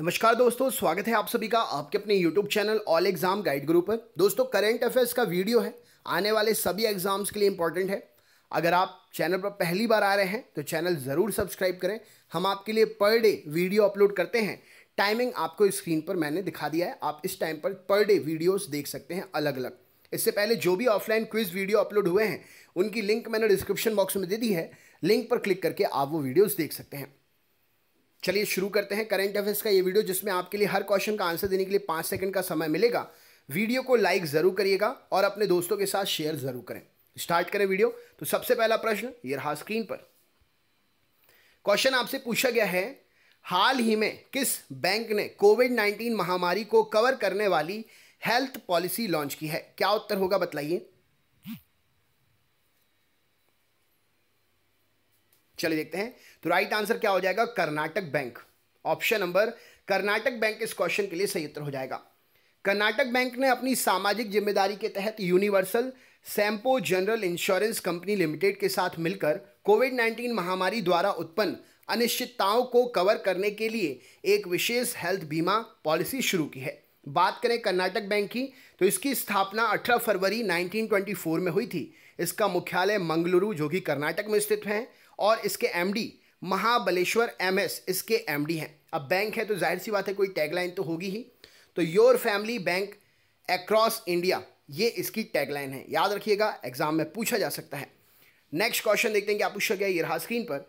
नमस्कार दोस्तों स्वागत है आप सभी का आपके अपने YouTube channel all exam guide group पर दोस्तों करंट अफेयर्स का वीडियो है आने वाले सभी एग्जाम्स के लिए इंपॉर्टेंट है अगर आप चैनल पर पहली बार आ रहे हैं तो चैनल ज़रूर सब्सक्राइब करें हम आपके लिए पर डे वीडियो अपलोड करते हैं टाइमिंग आपको स्क्रीन पर मैंने दिखा दिया है आप इस टाइम पर पर डे वीडियोज़ देख सकते हैं अलग अलग इससे पहले जो भी ऑफलाइन क्विज वीडियो अपलोड हुए हैं उनकी लिंक मैंने डिस्क्रिप्शन बॉक्स में दे दी है लिंक पर क्लिक करके आप वो वीडियोज़ देख सकते हैं चलिए शुरू करते हैं करंट अफेयर्स का ये वीडियो जिसमें आपके लिए हर क्वेश्चन का आंसर देने के लिए पाँच सेकंड का समय मिलेगा वीडियो को लाइक ज़रूर करिएगा और अपने दोस्तों के साथ शेयर ज़रूर करें स्टार्ट करें वीडियो तो सबसे पहला प्रश्न ये रहा स्क्रीन पर क्वेश्चन आपसे पूछा गया है हाल ही में किस बैंक ने कोविड नाइन्टीन महामारी को कवर करने वाली हेल्थ पॉलिसी लॉन्च की है क्या उत्तर होगा बतलाइए चलिए देखते हैं तो राइट आंसर क्या हो जाएगा Karnataka bank option number Karnataka bank इस क्वेश्चन के लिए सही उत्तर हो जाएगा कर्नाटक बैंक ने अपनी सामाजिक जिम्मेदारी के तहत universal Sompo general insurance company limited के साथ मिलकर कोविड 19 महामारी द्वारा उत्पन्न अनिश्चितताओं को कवर करने के लिए एक विशेष हेल्थ बीमा पॉलिसी शुरू की है बात करें कर्नाटक बैंक की तो इसकी स्थापना 18 फरवरी 1924 में हुई थी इसका मुख्यालय मंगलुरु जो कि कर्नाटक में स्थित है और इसके एमडी महाबलेश्वर एम एस इसके एम डी हैं अब बैंक है तो जाहिर सी बात है कोई टैगलाइन तो होगी ही तो your family bank across India ये इसकी टैगलाइन है याद रखिएगा एग्जाम में पूछा जा सकता है नेक्स्ट क्वेश्चन देखते हैं कि आप पूछा गया ये रहा स्क्रीन पर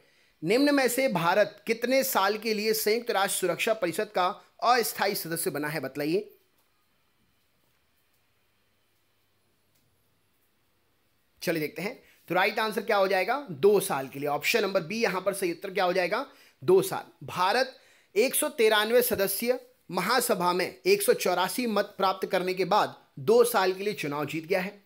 निम्न में से भारत कितने साल के लिए संयुक्त राष्ट्र सुरक्षा परिषद का अस्थायी सदस्य बना है बतलाइए चलिए देखते हैं तो राइट आंसर क्या हो जाएगा दो साल के लिए ऑप्शन नंबर बी यहां पर सही उत्तर क्या हो जाएगा दो साल भारत एक सदस्यीय महासभा में एक मत प्राप्त करने के बाद दो साल के लिए चुनाव जीत गया है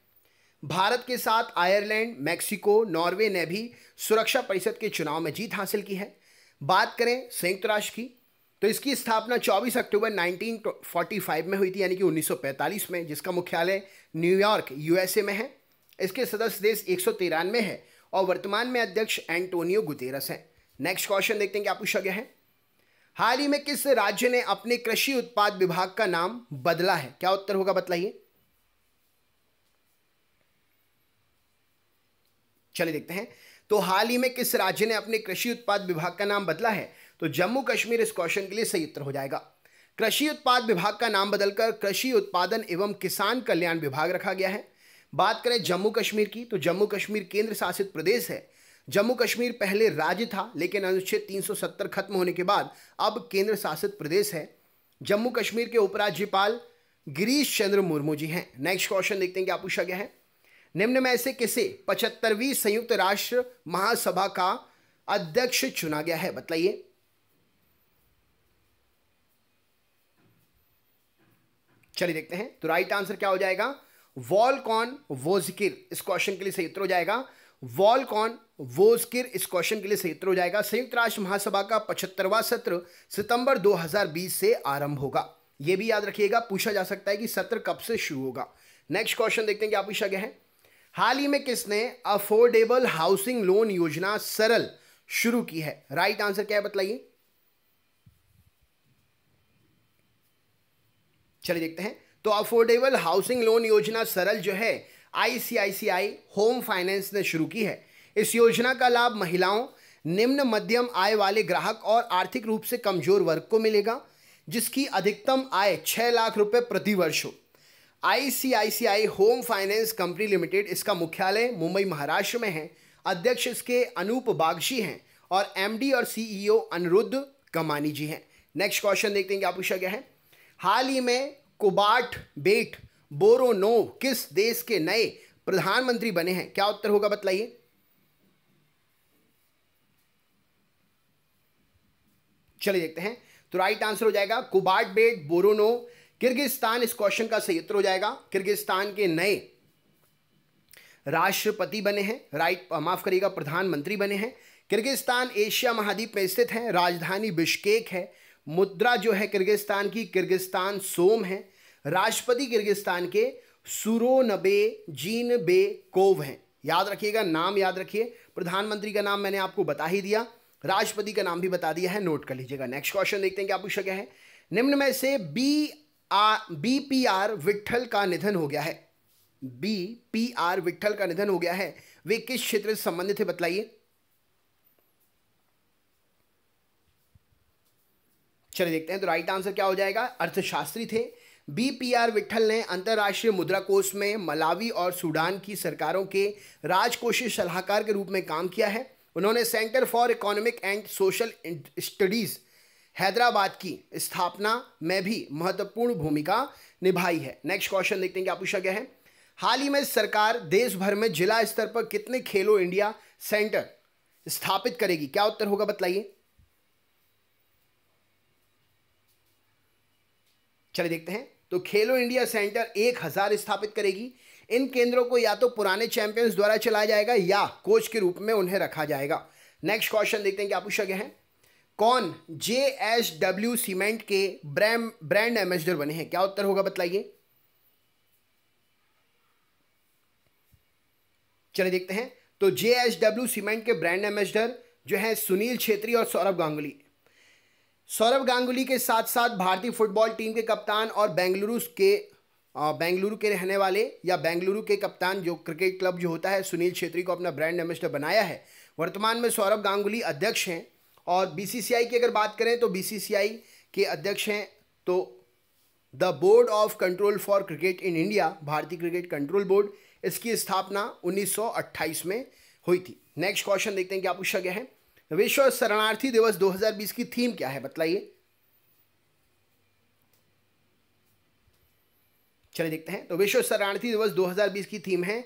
भारत के साथ आयरलैंड मैक्सिको नॉर्वे ने भी सुरक्षा परिषद के चुनाव में जीत हासिल की है बात करें संयुक्त राष्ट्र की तो इसकी स्थापना 24 अक्टूबर 1945 में हुई थी यानी कि 1945 में जिसका मुख्यालय न्यूयॉर्क यूएसए में है इसके सदस्य देश एक सौ है और वर्तमान में अध्यक्ष एंटोनियो गुतेरस हैं नेक्स्ट क्वेश्चन देखते हैं क्या पूछा गया है हाल ही में किस राज्य ने अपने कृषि उत्पाद विभाग का नाम बदला है क्या उत्तर होगा बतलाइए चलिए देखते हैं तो हाल ही में किस राज्य ने अपने कृषि उत्पाद विभाग का नाम बदला है तो जम्मू कश्मीर इस क्वेश्चन के लिए सही उत्तर हो जाएगा कृषि उत्पाद विभाग का नाम बदलकर कृषि उत्पादन एवं किसान कल्याण विभाग रखा गया है बात करें जम्मू कश्मीर की तो जम्मू कश्मीर केंद्र शासित प्रदेश है जम्मू कश्मीर पहले राज्य था लेकिन अनुच्छेद 370 खत्म होने के बाद अब केंद्र शासित प्रदेश है जम्मू कश्मीर के उपराज्यपाल गिरीश चंद्र मुर्मू जी हैं नेक्स्ट क्वेश्चन देखते हैं क्या पूछा गया है निम्न में से किसे पचहत्तरवीं संयुक्त राष्ट्र महासभा का अध्यक्ष चुना गया है बताइए चलिए देखते हैं तो राइट आंसर क्या हो जाएगा वॉल कॉन वोजकिर इस क्वेश्चन के लिए सही उत्तर हो जाएगा वॉल कॉन वोजकिर इस क्वेश्चन के लिए सही उत्तर हो जाएगा संयुक्त राष्ट्र महासभा का पचहत्तरवा सत्र सितंबर 2020 से आरंभ होगा यह भी याद रखिएगा पूछा जा सकता है कि सत्र कब से शुरू होगा नेक्स्ट क्वेश्चन देखते हैं क्या पूछा गया है हाल ही में किसने अफोर्डेबल हाउसिंग लोन योजना सरल शुरू की है राइट right आंसर क्या है बतलाइए चलिए देखते हैं तो अफोर्डेबल हाउसिंग लोन योजना सरल जो है आईसीआईसीआई होम फाइनेंस ने शुरू की है इस योजना का लाभ महिलाओं निम्न मध्यम आय वाले ग्राहक और आर्थिक रूप से कमजोर वर्ग को मिलेगा जिसकी अधिकतम आय छः लाख रुपये प्रतिवर्ष हो ICICI home finance company limited इसका मुख्यालय मुंबई महाराष्ट्र में है अध्यक्ष इसके अनूप बागशी हैं और एमडी और सीईओ e अनिरुद्ध कमानी जी हैं नेक्स्ट क्वेश्चन देखते हैं क्या पूछा गया है हाल ही में कुबाट बेट बोरोनो किस देश के नए प्रधानमंत्री बने हैं क्या उत्तर होगा बतलाइए चलिए देखते हैं तो राइट आंसर हो जाएगा कुबाट बेट बोरोनो किर्गिस्तान इस क्वेश्चन का सही उत्तर हो जाएगा किर्गिस्तान के नए राष्ट्रपति बने हैं राइट माफ करिएगा प्रधानमंत्री बने हैं किर्गिस्तान एशिया महाद्वीप में स्थित है राजधानी बिश्केक है मुद्रा जो है किर्गिस्तान की किर्गिस्तान सोम है राष्ट्रपति किर्गिस्तान के सुरोनबे जीन बे कोव हैं याद रखिएगा नाम याद रखिए प्रधानमंत्री का नाम मैंने आपको बता ही दिया राष्ट्रपति का नाम भी बता दिया है नोट कर लीजिएगा नेक्स्ट क्वेश्चन देखते हैं क्या पूछा गया है निम्न में से बी आ बी पी आर विठल का निधन हो गया है बी पी आर विठल का निधन हो गया है वे किस क्षेत्र से संबंधित है बतलाइए चलिए देखते हैं तो राइट आंसर क्या हो जाएगा अर्थशास्त्री थे बी पी आर विठल ने अंतर्राष्ट्रीय मुद्रा कोष में मलावी और सूडान की सरकारों के राजकोषीय सलाहकार के रूप में काम किया है उन्होंने centre for economic and social studies Hyderabad की स्थापना में भी महत्वपूर्ण भूमिका निभाई है नेक्स्ट क्वेश्चन देखते हैं क्या पूछा गया है हाल ही में सरकार देश भर में जिला स्तर पर कितने खेलो इंडिया सेंटर स्थापित करेगी क्या उत्तर होगा बताइए चलिए देखते हैं तो खेलो इंडिया सेंटर एक हज़ार स्थापित करेगी इन केंद्रों को या तो पुराने चैंपियंस द्वारा चलाया जाएगा या कोच के रूप में उन्हें रखा जाएगा नेक्स्ट क्वेश्चन देखते हैं क्या पूछा गया है कौन जे एस डब्ल्यू सीमेंट के ब्रैम ब्रांड एम्बेसडर बने हैं क्या उत्तर होगा बतलाइए चलिए देखते हैं तो जे एस डब्ल्यू सीमेंट के ब्रांड एम्बेसडर जो है सुनील छेत्री और सौरभ गांगुली सौरभ गांगुली के साथ साथ भारतीय फुटबॉल टीम के कप्तान और बेंगलुरु के बेंगलुरु के रहने वाले या बेंगलुरु के कप्तान जो क्रिकेट क्लब जो होता है सुनील छेत्री को अपना ब्रांड एम्बेसडर बनाया है वर्तमान में सौरभ गांगुली अध्यक्ष हैं और बीसीसीआई की अगर बात करें तो बीसीसीआई के अध्यक्ष हैं तो the board of control for cricket in India भारतीय क्रिकेट कंट्रोल बोर्ड इसकी स्थापना 1928 में हुई थी नेक्स्ट क्वेश्चन देखते हैं कि आप पूछा गया है विश्व शरणार्थी दिवस 2020 की थीम क्या है बतलाइए चलिए देखते हैं तो विश्व शरणार्थी दिवस 2020 की थीम है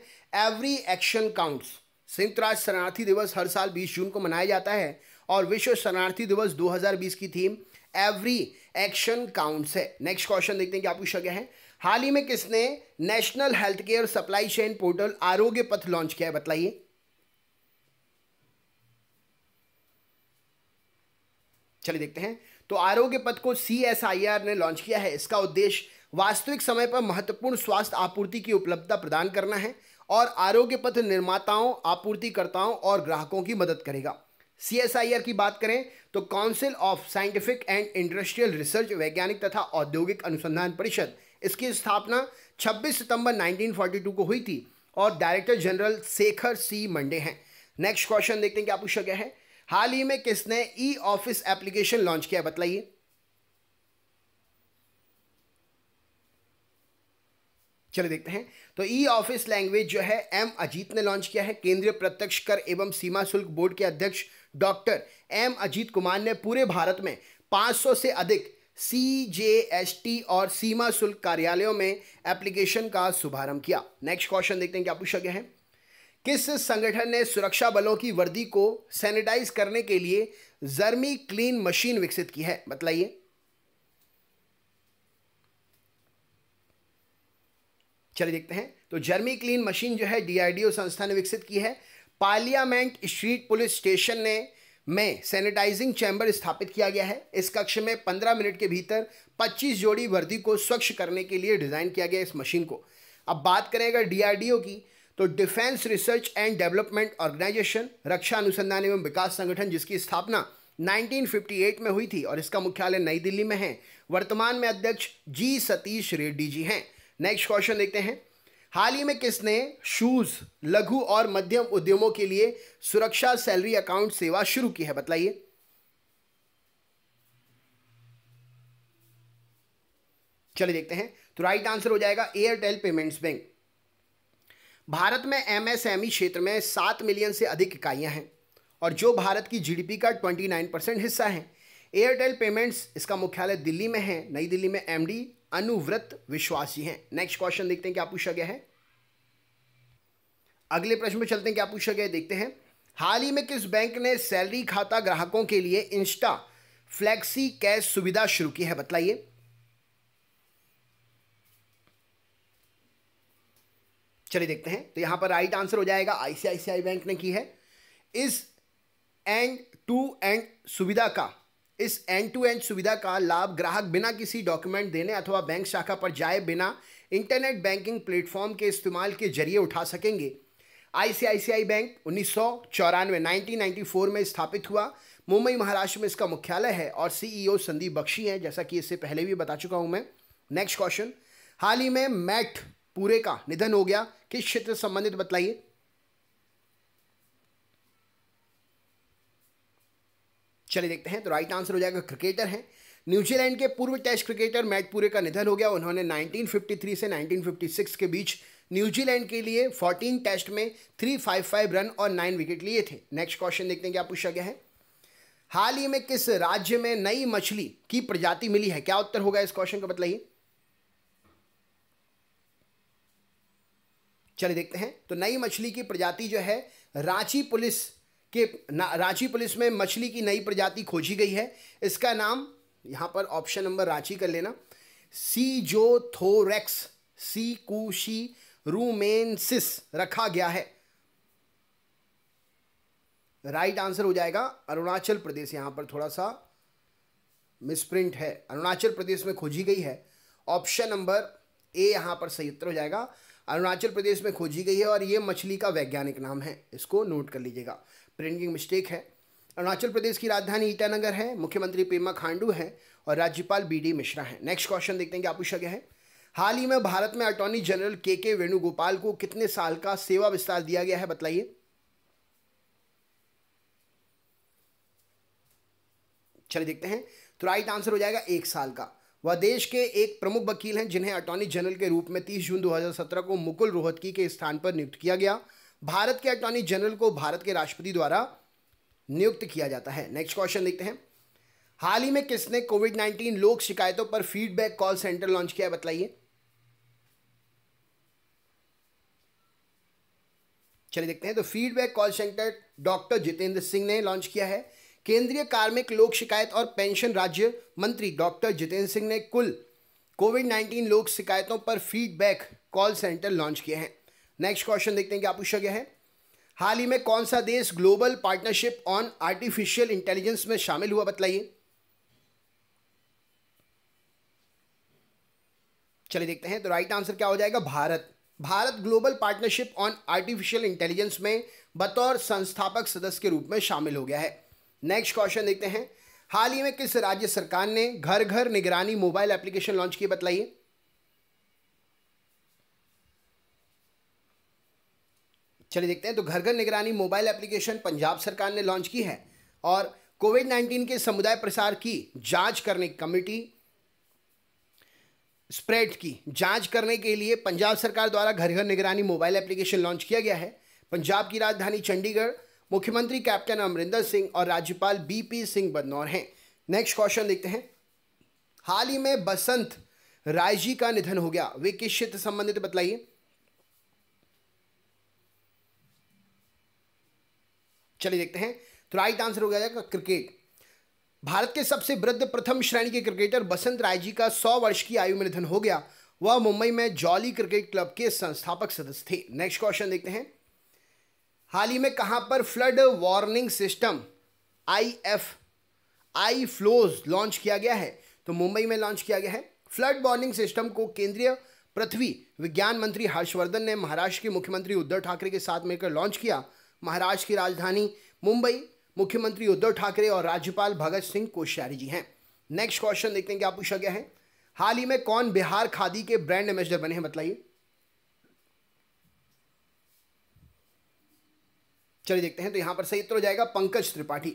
एवरी एक्शन काउंट्स संयुक्त राष्ट्र शरणार्थी दिवस हर साल 20 जून को मनाया जाता है और विश्व शरणार्थी दिवस 2020 की थीम एवरी एक्शन काउंट्स है नेक्स्ट क्वेश्चन देखते हैं कि पूछा गया है हाल ही में किसने national health care supply chain portal Aarogya Path launch किया है बतलाइए चलिए देखते हैं तो आरोग्य पथ को सी ने लॉन्च किया है इसका उद्देश्य वास्तविक समय पर महत्वपूर्ण स्वास्थ्य आपूर्ति की उपलब्धता प्रदान करना है और आरोग्य पथ निर्माताओं आपूर्तिकर्ताओं और ग्राहकों की मदद करेगा सी की बात करें तो council of scientific and industrial research वैज्ञानिक तथा औद्योगिक अनुसंधान परिषद इसकी स्थापना 26 सितंबर 1942 को हुई थी और director general Shekhar C Mande हैं नेक्स्ट क्वेश्चन देखते हैं क्या पूछा गया है हाल ही में किसने ई ऑफिस एप्लीकेशन लॉन्च किया बताइए चलिए देखते हैं तो ई ऑफिस लैंग्वेज जो है एम अजीत ने लॉन्च किया है केंद्रीय प्रत्यक्ष कर एवं सीमा शुल्क बोर्ड के अध्यक्ष डॉक्टर एम अजीत कुमार ने पूरे भारत में 500 से अधिक सी जे एस टी और सीमा शुल्क कार्यालयों में एप्लीकेशन का शुभारंभ किया नेक्स्ट क्वेश्चन देखते हैं क्या पूछा गया है किस संगठन ने सुरक्षा बलों की वर्दी को सैनिटाइज करने के लिए जर्मी क्लीन मशीन विकसित की है बतलाइए चलिए देखते हैं तो जर्मी क्लीन मशीन जो है डीआरडीओ संस्था ने विकसित की है पार्लियामेंट स्ट्रीट पुलिस स्टेशन ने में सैनिटाइजिंग चैम्बर स्थापित किया गया है इस कक्ष में 15 मिनट के भीतर 25 जोड़ी वर्दी को स्वच्छ करने के लिए डिज़ाइन किया गया इस मशीन को अब बात करें अगर डीआरडीओ की तो defence research and development organisation रक्षा अनुसंधान एवं विकास संगठन जिसकी स्थापना 1958 में हुई थी और इसका मुख्यालय नई दिल्ली में है वर्तमान में अध्यक्ष जी सतीश रेड्डी जी हैं नेक्स्ट क्वेश्चन देखते हैं हाल ही में किसने शूज लघु और मध्यम उद्यमों के लिए सुरक्षा सैलरी अकाउंट सेवा शुरू की है बताइए चलिए देखते हैं तो राइट आंसर हो जाएगा एयरटेल पेमेंट्स बैंक भारत में एमएसएमई e क्षेत्र में सात मिलियन से अधिक इकाइयां हैं और जो भारत की जीडीपी का 29 परसेंट हिस्सा है एयरटेल पेमेंट्स इसका मुख्यालय दिल्ली में है नई दिल्ली में एमडी अनुव्रत विश्वासी हैं नेक्स्ट क्वेश्चन देखते हैं क्या पूछा गया है अगले प्रश्न में चलते हैं क्या पूछा गया है देखते हैं हाल ही में किस बैंक ने सैलरी खाता ग्राहकों के लिए इंस्टा फ्लैक्सी कैश सुविधा शुरू की है बताइए चलिए देखते हैं तो यहाँ पर राइट आंसर हो जाएगा आईसीआईसीआई बैंक ने की है इस एंड टू एंड सुविधा का इस एंड टू एंड सुविधा का लाभ ग्राहक बिना किसी डॉक्यूमेंट देने अथवा बैंक शाखा पर जाए बिना इंटरनेट बैंकिंग प्लेटफॉर्म के इस्तेमाल के जरिए उठा सकेंगे आईसीआईसीआई बैंक उन्नीस सौ चौरानवे में स्थापित हुआ मुंबई महाराष्ट्र में इसका मुख्यालय है और सीईओ e संदीप बख्शी हैं जैसा कि इससे पहले भी बता चुका हूं मैं नेक्स्ट क्वेश्चन हाल ही में मैट पूरे का निधन हो गया किस क्षेत्र से संबंधित बतलाइए चलिए देखते हैं तो राइट आंसर हो जाएगा क्रिकेटर हैं न्यूजीलैंड के पूर्व टेस्ट क्रिकेटर मैटपुरे का निधन हो गया उन्होंने 1953 से 1956 के बीच न्यूजीलैंड के लिए 14 टेस्ट में 355 रन और 9 विकेट लिए थे नेक्स्ट क्वेश्चन देखते हैं क्या पूछा गया है हाल ही में किस राज्य में नई मछली की प्रजाति मिली है क्या उत्तर होगा इस क्वेश्चन का बताइए चलिए देखते हैं तो नई मछली की प्रजाति जो है रांची पुलिस के रांची पुलिस में मछली की नई प्रजाति खोजी गई है इसका नाम यहाँ पर ऑप्शन नंबर रांची कर लेना सी जो थोरेक्स सी कूशी रूमेनसिस रखा गया है राइट आंसर हो जाएगा अरुणाचल प्रदेश यहाँ पर थोड़ा सा मिसप्रिंट है अरुणाचल प्रदेश में खोजी गई है ऑप्शन नंबर ए यहाँ पर सही उत्तर हो जाएगा अरुणाचल प्रदेश में खोजी गई है और ये मछली का वैज्ञानिक नाम है इसको नोट कर लीजिएगा प्रिंटिंग मिस्टेक है अरुणाचल प्रदेश की राजधानी ईटानगर है मुख्यमंत्री पेमा खांडू हैं और राज्यपाल बी डी मिश्रा हैं नेक्स्ट क्वेश्चन देखते हैं क्या पूछा गया है हाल ही में भारत में अटॉर्नी जनरल के के वेणुगोपाल को कितने साल का सेवा विस्तार दिया गया है बताइए चलिए देखते हैं तो राइट आंसर हो जाएगा एक साल का वह देश के एक प्रमुख वकील हैं जिन्हें अटॉर्नी जनरल के रूप में 30 जून 2017 को मुकुल रोहतकी के स्थान पर नियुक्त किया गया भारत के अटॉर्नी जनरल को भारत के राष्ट्रपति द्वारा नियुक्त किया जाता है नेक्स्ट क्वेश्चन देखते हैं हाल ही में किसने कोविड 19 लोक शिकायतों पर फीडबैक कॉल सेंटर लॉन्च किया बताइए चलिए देखते हैं तो feedback call centre doctor Jitendra Singh ने लॉन्च किया है केंद्रीय कार्मिक लोक शिकायत और पेंशन राज्य मंत्री डॉक्टर जितेंद्र सिंह ने कुल कोविड 19 लोक शिकायतों पर फीडबैक कॉल सेंटर लॉन्च किए हैं नेक्स्ट क्वेश्चन देखते हैं क्या पूछा गया है हाल ही में कौन सा देश global partnership on artificial intelligence में शामिल हुआ बतलाइए चलिए देखते हैं तो राइट आंसर क्या हो जाएगा Bharat Bharat global partnership on artificial intelligence में बतौर संस्थापक सदस्य के रूप में शामिल हो गया है नेक्स्ट क्वेश्चन देखते हैं हाल ही में किस राज्य सरकार ने घर घर निगरानी मोबाइल एप्लीकेशन लॉन्च की बतलाइए चलिए देखते हैं तो घर घर निगरानी मोबाइल एप्लीकेशन पंजाब सरकार ने लॉन्च की है और कोविड 19 के समुदाय प्रसार की जांच करने कमेटी स्प्रेड की जांच करने के लिए पंजाब सरकार द्वारा घर घर निगरानी मोबाइल एप्लीकेशन लॉन्च किया गया है पंजाब की राजधानी चंडीगढ़ मुख्यमंत्री कैप्टन अमरिंदर सिंह और राज्यपाल बीपी सिंह बदनौर हैं नेक्स्ट क्वेश्चन देखते हैं हाल ही में बसंत राय जी का निधन हो गया वे किस क्षेत्र संबंधित बतलाइए चलिए देखते हैं तो राइट आंसर हो गया क्रिकेट भारत के सबसे वृद्ध प्रथम श्रेणी के क्रिकेटर बसंत राय जी का सौ वर्ष की आयु में निधन हो गया वह मुंबई में जॉली क्रिकेट क्लब के संस्थापक सदस्य थे नेक्स्ट क्वेश्चन देखते हैं हाल ही में कहाँ पर flood warning system I F I flows launch किया गया है तो मुंबई में लॉन्च किया गया है फ्लड वार्निंग सिस्टम को केंद्रीय पृथ्वी विज्ञान मंत्री हर्षवर्धन ने महाराष्ट्र के मुख्यमंत्री उद्धव ठाकरे के साथ मिलकर लॉन्च किया महाराष्ट्र की राजधानी मुंबई मुख्यमंत्री उद्धव ठाकरे और राज्यपाल भगत सिंह कोश्यारी जी हैं नेक्स्ट क्वेश्चन देखते हैं क्या पूछा गया है हाल ही में कौन बिहार खादी के ब्रांड एम्बेसडर बने हैं बताइए चलिए देखते हैं तो यहाँ पर सही उत्तर हो जाएगा पंकज त्रिपाठी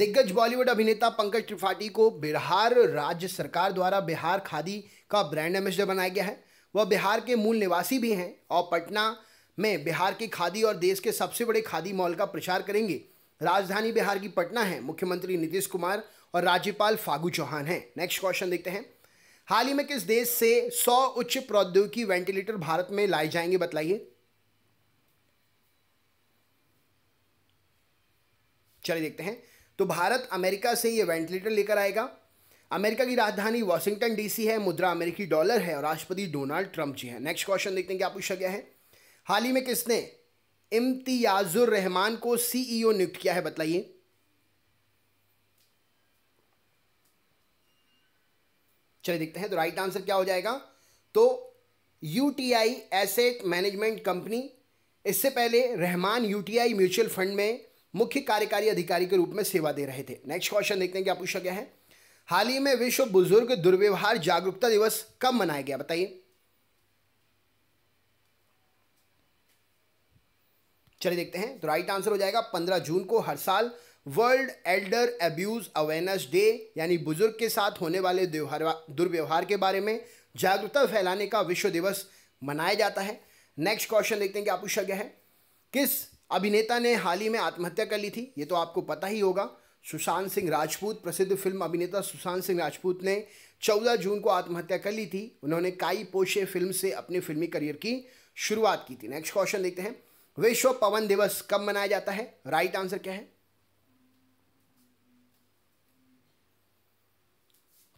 दिग्गज बॉलीवुड अभिनेता पंकज त्रिपाठी को बिहार राज्य सरकार द्वारा बिहार खादी का ब्रांड एम्बेसडर बनाया गया है वह बिहार के मूल निवासी भी हैं और पटना में बिहार की खादी और देश के सबसे बड़े खादी मॉल का प्रचार करेंगे राजधानी बिहार की पटना है मुख्यमंत्री नीतीश कुमार और राज्यपाल फागू चौहान हैं नेक्स्ट क्वेश्चन देखते हैं हाल ही में किस देश से 100 उच्च प्रौद्योगिकी वेंटिलेटर भारत में लाए जाएंगे बताइए चलिए देखते हैं तो भारत अमेरिका से ये वेंटिलेटर लेकर आएगा अमेरिका की राजधानी वॉशिंगटन डीसी है मुद्रा अमेरिकी डॉलर है और राष्ट्रपति डोनाल्ड ट्रंप जी हैं नेक्स्ट क्वेश्चन देखते हैं क्या पूछा गया है हाल ही में किसने इम्तियाजुर रहमान को सीईओ नियुक्त किया है बताइए चलिए देखते हैं तो राइट आंसर क्या हो जाएगा तो यूटीआई एसेट मैनेजमेंट कंपनी इससे पहले रहमान यूटीआई म्यूचुअल फंड में मुख्य कार्यकारी अधिकारी के रूप में सेवा दे रहे थे नेक्स्ट क्वेश्चन देखते हैं क्या पूछा गया है हाल ही में विश्व बुजुर्ग दुर्व्यवहार जागरूकता दिवस कब मनाया गया बताइए चलिए देखते हैं तो राइट आंसर हो जाएगा पंद्रह जून को हर साल world elder abuse awareness day यानी बुजुर्ग के साथ होने वाले दुर्व्यवहार के बारे में जागरूकता फैलाने का विश्व दिवस मनाया जाता है नेक्स्ट क्वेश्चन देखते हैं क्या पूछा गया है किस अभिनेता ने हाल ही में आत्महत्या कर ली थी ये तो आपको पता ही होगा सुशांत सिंह राजपूत प्रसिद्ध फिल्म अभिनेता सुशांत सिंह राजपूत ने 14 जून को आत्महत्या कर ली थी उन्होंने काई पोशे फिल्म से अपने फिल्मी करियर की शुरुआत की थी नेक्स्ट क्वेश्चन देखते हैं विश्व पवन दिवस कब मनाया जाता है राइट आंसर क्या है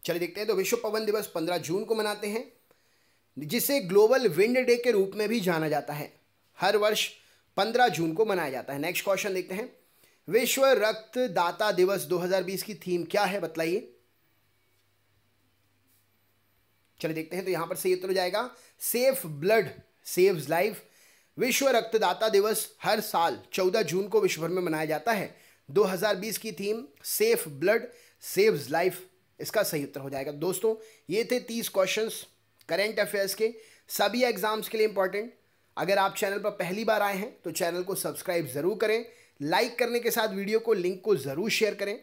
चलिए देखते हैं तो विश्व पवन दिवस 15 जून को मनाते हैं जिसे ग्लोबल विंड डे के रूप में भी जाना जाता है हर वर्ष पंद्रह जून को मनाया जाता है नेक्स्ट क्वेश्चन देखते हैं विश्व रक्तदाता दिवस 2020 की थीम क्या है बतलाइए चलिए देखते हैं तो यहां पर सही उत्तर हो जाएगा सेफ ब्लड सेव लाइफ विश्व रक्तदाता दिवस हर साल 14 जून को विश्वभर में मनाया जाता है 2020 की theme safe blood save life इसका सही उत्तर हो जाएगा दोस्तों ये थे तीस क्वेश्चंस करेंट अफेयर्स के सभी एग्जाम्स के लिए इंपॉर्टेंट अगर आप चैनल पर पहली बार आए हैं तो चैनल को सब्सक्राइब ज़रूर करें लाइक करने के साथ वीडियो को लिंक को ज़रूर शेयर करें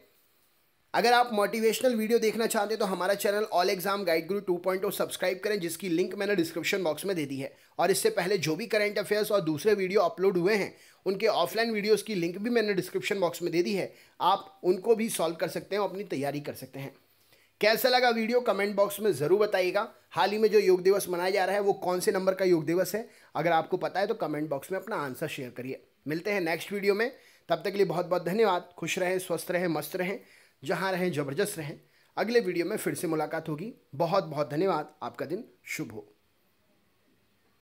अगर आप मोटिवेशनल वीडियो देखना चाहते हैं तो हमारा चैनल ऑल एग्जाम गाइड गुरु 2.0 सब्सक्राइब करें जिसकी लिंक मैंने डिस्क्रिप्शन बॉक्स में दे दी है और इससे पहले जो भी करंट अफेयर्स और दूसरे वीडियो अपलोड हुए हैं उनके ऑफलाइन वीडियोस की लिंक भी मैंने डिस्क्रिप्शन बॉक्स में दे दी है आप उनको भी सॉल्व कर सकते हैं अपनी तैयारी कर सकते हैं कैसा लगा वीडियो कमेंट बॉक्स में ज़रूर बताइएगा हाल ही में जो योग दिवस मनाया जा रहा है वो कौन से नंबर का योग दिवस है अगर आपको पता है तो कमेंट बॉक्स में अपना आंसर शेयर करिए मिलते हैं नेक्स्ट वीडियो में तब तक के लिए बहुत बहुत धन्यवाद खुश रहें स्वस्थ रहें मस्त रहें जहाँ रहें जबरदस्त रहें अगले वीडियो में फिर से मुलाकात होगी बहुत बहुत धन्यवाद आपका दिन शुभ हो